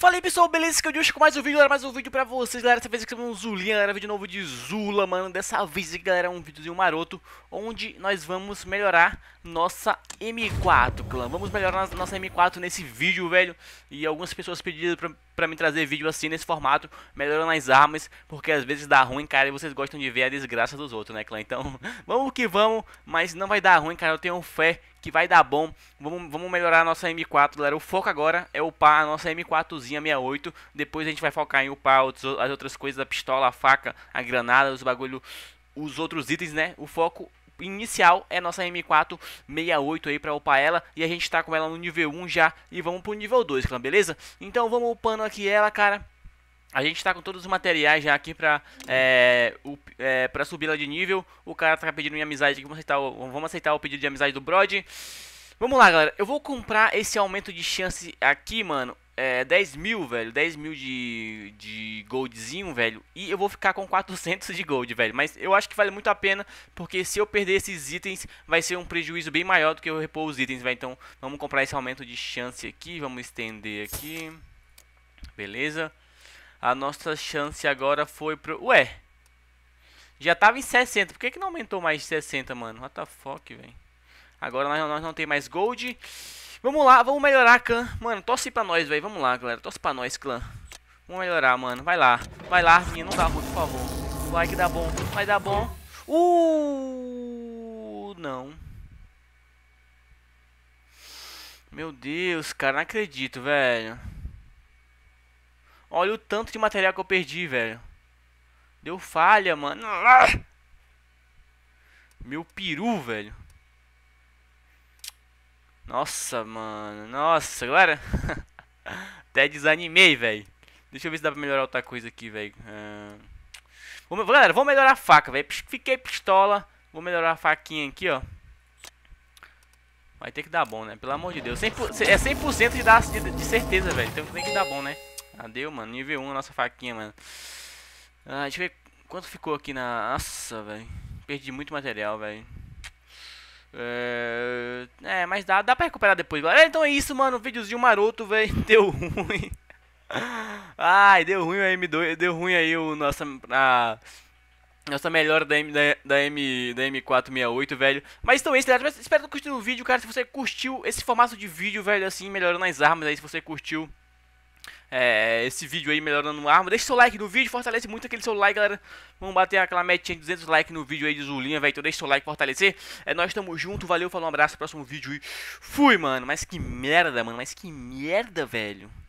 Falei pessoal, beleza? Que eu hoje com mais um vídeo, galera, mais um vídeo pra vocês, galera, dessa vez aqui é um Zulinha, galera, vídeo novo de Zula, mano, dessa vez aqui, galera, é um vídeozinho maroto, onde nós vamos melhorar nossa M4, clã, vamos melhorar nossa M4 nesse vídeo, velho, e algumas pessoas pediram pra, pra me trazer vídeo assim, nesse formato, melhorando as armas, porque às vezes dá ruim, cara, e vocês gostam de ver a desgraça dos outros, né, clã, então, vamos que vamos, mas não vai dar ruim, cara, eu tenho fé que vai dar bom. Vamos, vamos melhorar a nossa M4, galera. O foco agora é upar a nossa M4zinha 68. Depois a gente vai focar em upar outros, as outras coisas, a pistola, a faca, a granada, os bagulho, os outros itens, né? O foco inicial é nossa M4 68 aí pra upar ela. E a gente tá com ela no nível 1 já e vamos pro nível 2, clã, beleza? Então vamos upando aqui ela, cara. A gente tá com todos os materiais já aqui pra, é, o, é, pra subir lá de nível. O cara tá pedindo minha amizade aqui. Vamos aceitar o, vamos aceitar o pedido de amizade do Brod. Vamos lá, galera. Eu vou comprar esse aumento de chance aqui, mano. É, 10 mil, velho. 10 mil de, de goldzinho, velho. E eu vou ficar com 400 de gold, velho. Mas eu acho que vale muito a pena. Porque se eu perder esses itens, vai ser um prejuízo bem maior do que eu repor os itens, velho. Então, vamos comprar esse aumento de chance aqui. Vamos estender aqui. Beleza. A nossa chance agora foi pro... Ué! Já tava em 60. Por que, que não aumentou mais de 60, mano? What the fuck, velho? Agora nós, nós, não tem mais gold. Vamos lá, vamos melhorar, clã. Mano, torce pra nós, velho. Vamos lá, galera. Torce pra nós, clã. Vamos melhorar, mano. Vai lá. Vai lá, minha. Não dá ruim, por favor. Vai que dá bom. Vai dar bom. Uh, não. Meu Deus, cara. Não acredito, velho. Olha o tanto de material que eu perdi, velho. Deu falha, mano. Ah! Meu peru, velho. Nossa, mano. Nossa, galera. Até desanimei, velho. Deixa eu ver se dá pra melhorar outra coisa aqui, velho. Uh... Ah. Vou... Galera, vou melhorar a faca, velho. Fiquei pistola. Vou melhorar a faquinha aqui, ó. Vai ter que dar bom, né? Pelo amor de Deus. 100%, é 100% de, dar, de, de certeza, velho. Então tem que dar bom, né? Cadê, mano? Nível 1 a nossa faquinha, mano. Ah, deixa eu ver quanto ficou aqui na... Nossa, velho. Perdi muito material, velho. É... é, mas dá, dá pra recuperar depois, galera. Então é isso, mano. Vídeozinho maroto, velho. Deu ruim. Ai, deu ruim a M2. Deu ruim aí o nossa... A... Nossa melhora da, M, da, da, M, da M468, velho. Mas então é isso, galera. Espero que tenham o vídeo, cara. Se você curtiu esse formato de vídeo, velho, assim, melhorando as armas aí, se você curtiu é, esse vídeo aí melhorando a arma. Deixa seu like no vídeo, fortalece muito aquele seu like, galera. Vamos bater aquela metinha de 200 likes no vídeo aí de Zulinha, velho. Então deixa seu like, fortalecer. É, nós tamo junto, valeu, falou, um abraço, próximo vídeo e fui, mano. Mas que merda, mano, mas que merda, velho.